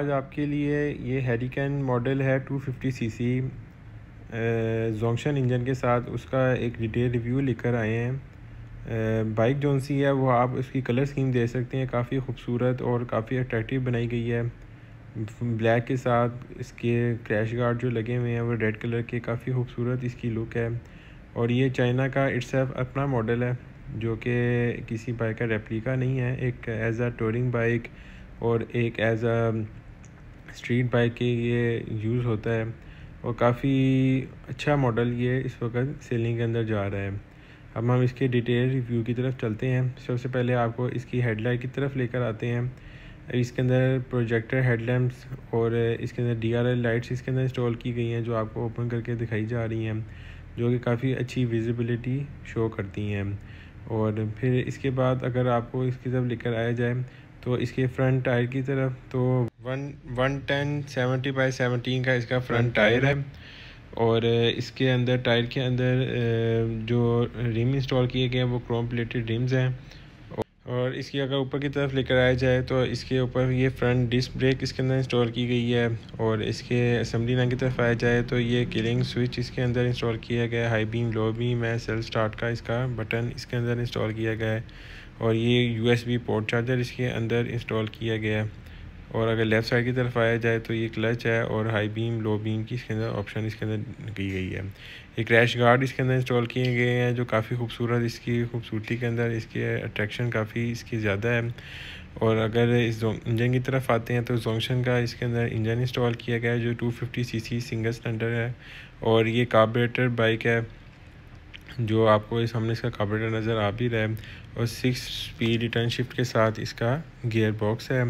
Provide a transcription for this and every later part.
आज आपके लिए ये हेरिकन मॉडल है 250 सी जोंगशन इंजन के साथ उसका एक डिटेल रिव्यू लेकर आए हैं बाइक जौन सी है वो आप उसकी कलर स्कीम दे सकते हैं काफ़ी खूबसूरत और काफ़ी अट्रैक्टिव बनाई गई है ब्लैक के साथ इसके क्रैश गार्ड जो लगे हुए हैं वो रेड कलर के काफ़ी खूबसूरत इसकी लुक है और ये चाइना का इट्स अपना मॉडल है जो कि किसी बाइक का रेप्लिका नहीं है एक एज़ अ टूरिंग बाइक और एक एज़ अ स्ट्रीट बाइक के ये यूज़ होता है और काफ़ी अच्छा मॉडल ये इस वक्त सेलिंग के अंदर जा रहा है अब हम इसके डिटेल रिव्यू की तरफ चलते हैं सबसे पहले आपको इसकी हेडलाइट की तरफ लेकर आते हैं इसके अंदर प्रोजेक्टर हेडलैम्प्स और इसके अंदर डी आर एल लाइट्स इसके अंदर इंस्टॉल की गई हैं जो आपको ओपन करके दिखाई जा रही हैं जो कि काफ़ी अच्छी विजिबिलिटी शो करती हैं और फिर इसके बाद अगर आपको इसकी तरफ लेकर आया जाए तो इसके फ्रंट टायर की तरफ तो one one ten seventy by seventeen का इसका फ्रंट टायर है और इसके अंदर टायर के अंदर जो रिम इंस्टॉल किए गए हैं वो क्रोम प्लेटेड रिम्स हैं और इसकी अगर ऊपर की तरफ लेकर आया जाए तो इसके ऊपर ये फ्रंट डिस्क ब्रेक इसके अंदर इंस्टॉल की गई है और इसके असम्बली लाइन की तरफ आया जाए तो ये किलिंग स्विच इसके अंदर इंस्टॉल किया गया है हाई बीम लो बीम है सेल्फ स्टार्ट का इसका बटन इसके अंदर इंस्टॉल किया गया है और ये बी पोर्ट चार्जर इसके अंदर इंस्टॉल किया गया है और अगर लेफ़्ट साइड की तरफ आया जाए तो ये क्लच है और हाई बीम लो बीम की इसके अंदर ऑप्शन इसके अंदर की गई है ये क्रैश गार्ड इसके अंदर इंस्टॉल किए गए हैं जो काफ़ी खूबसूरत इसकी खूबसूरती के अंदर इसके अट्रैक्शन काफ़ी इसकी ज़्यादा है और अगर इस इंजन की तरफ आते हैं तो जोंक्शन का इसके अंदर इंजन इंस्टॉल किया गया है जो two fifty C C single standard है और ये कार्बोरेटर बाइक है जो आपको इस सामने इसका कार्बोरेटर नज़र आ भी रहा है और सिक्स स्पीड रिटर्न शिफ्ट के साथ इसका गियर बॉक्स है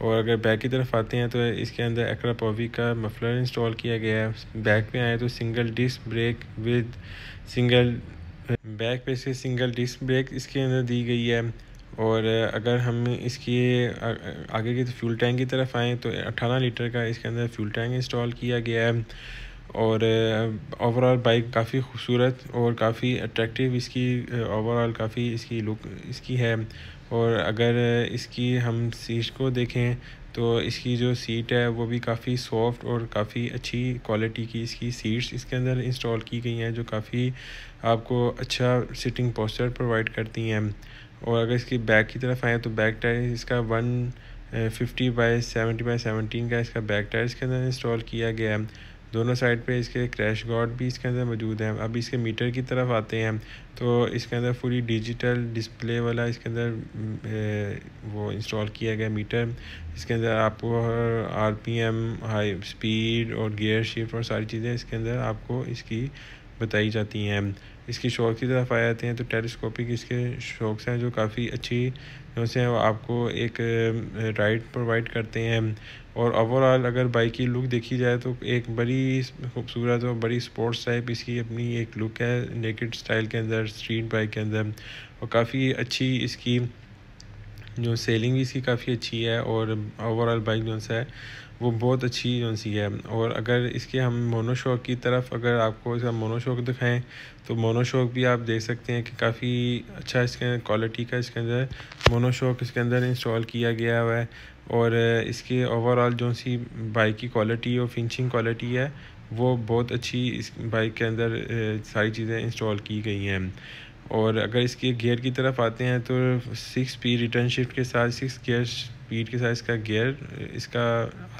और अगर बैक की तरफ आते हैं तो इसके अंदर पॉवी का मफलर इंस्टॉल किया गया है बैक में आए तो single disc brake with single back पे से सिंगल डिस्क ब्रेक इसके अंदर दी गई है और अगर हम इसकी आगे की फ्यूल तो टैंक की तरफ आएँ तो अट्ठारह लीटर का इसके अंदर फ्यूल टैंक इंस्टॉल किया गया है और ओवरऑल बाइक काफ़ी खूबसूरत और काफ़ी अट्रैक्टिव इसकी ओवरऑल काफ़ी इसकी लुक इसकी है और अगर इसकी हम सीट को देखें तो इसकी जो सीट है वो भी काफ़ी सॉफ्ट और काफ़ी अच्छी क्वालिटी की इसकी सीट्स इसके अंदर इंस्टॉल की गई हैं जो काफ़ी आपको अच्छा सिटिंग पोस्चर प्रोवाइड करती हैं और अगर इसकी बैक की तरफ आए तो बैक टायर इसका one fifty by seventy by seventeen का इसका बैक टायर इसके अंदर इंस्टॉल किया गया है दोनों साइड पे इसके क्रैश गार्ड भी इसके अंदर मौजूद हैं अब इसके मीटर की तरफ आते हैं तो इसके अंदर पूरी डिजिटल डिस्प्ले वाला इसके अंदर वो इंस्टॉल किया गया मीटर इसके अंदर आपको R P M high speed और गियर शिफ्ट और सारी चीज़ें इसके अंदर आपको इसकी बताई जाती हैं इसकी शौक की तरफ आ जाते हैं तो टेलीस्कोपिक इसके शौक्स हैं जो काफ़ी अच्छी से हैं वो आपको एक राइड प्रोवाइड करते हैं और ओवरऑल अगर बाइक की लुक देखी जाए तो एक बड़ी खूबसूरत और बड़ी स्पोर्ट्स टाइप इसकी अपनी एक लुक है नेकेड स्टाइल के अंदर स्ट्रीट बाइक के अंदर और काफ़ी अच्छी इसकी जो सेलिंग भी इसकी काफ़ी अच्छी है और ओवरऑल बाइक जो सा है वो बहुत अच्छी जो सी है और अगर इसके हम मोनोशॉक की तरफ अगर आपको इसका मोनोशॉक दिखाएं तो मोनोशॉक भी आप देख सकते हैं कि काफ़ी अच्छा इसके क्वालिटी का इसके अंदर मोनोशॉक इसके अंदर इंस्टॉल किया गया हुआ है और इसके ओवरऑल जो सी बाइक की क्वालिटी और फिनिशिंग क्वालिटी है वो बहुत अच्छी इस बाइक के अंदर सारी चीज़ें इंस्टॉल की गई हैं और अगर इसके गियर की तरफ आते हैं तो सिक्स स्पीड रिटर्न शिफ्ट के साथ सिक्स गियर स्पीड के साथ इसका गियर इसका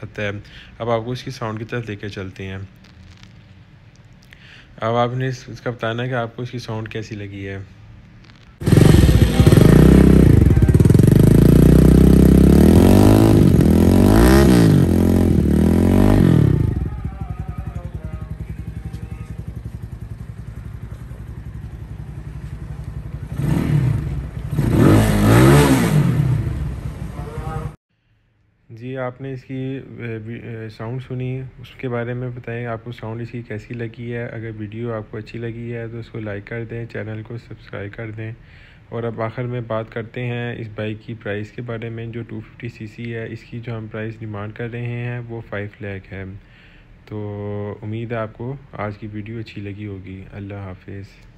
आता है अब आपको इसकी साउंड की तरफ लेकर चलते हैं अब आपने इसका बताना है कि आपको इसकी साउंड कैसी लगी है जी आपने इसकी साउंड सुनी उसके बारे में बताएं आपको साउंड इसकी कैसी लगी है अगर वीडियो आपको अच्छी लगी है तो इसको लाइक कर दें चैनल को सब्सक्राइब कर दें और अब आखिर में बात करते हैं इस बाइक की प्राइस के बारे में जो 250 सीसी है इसकी जो हम प्राइस डिमांड कर रहे हैं वो फाइव लैक है तो उम्मीद है आपको आज की वीडियो अच्छी लगी होगी अल्लाह हाफिज़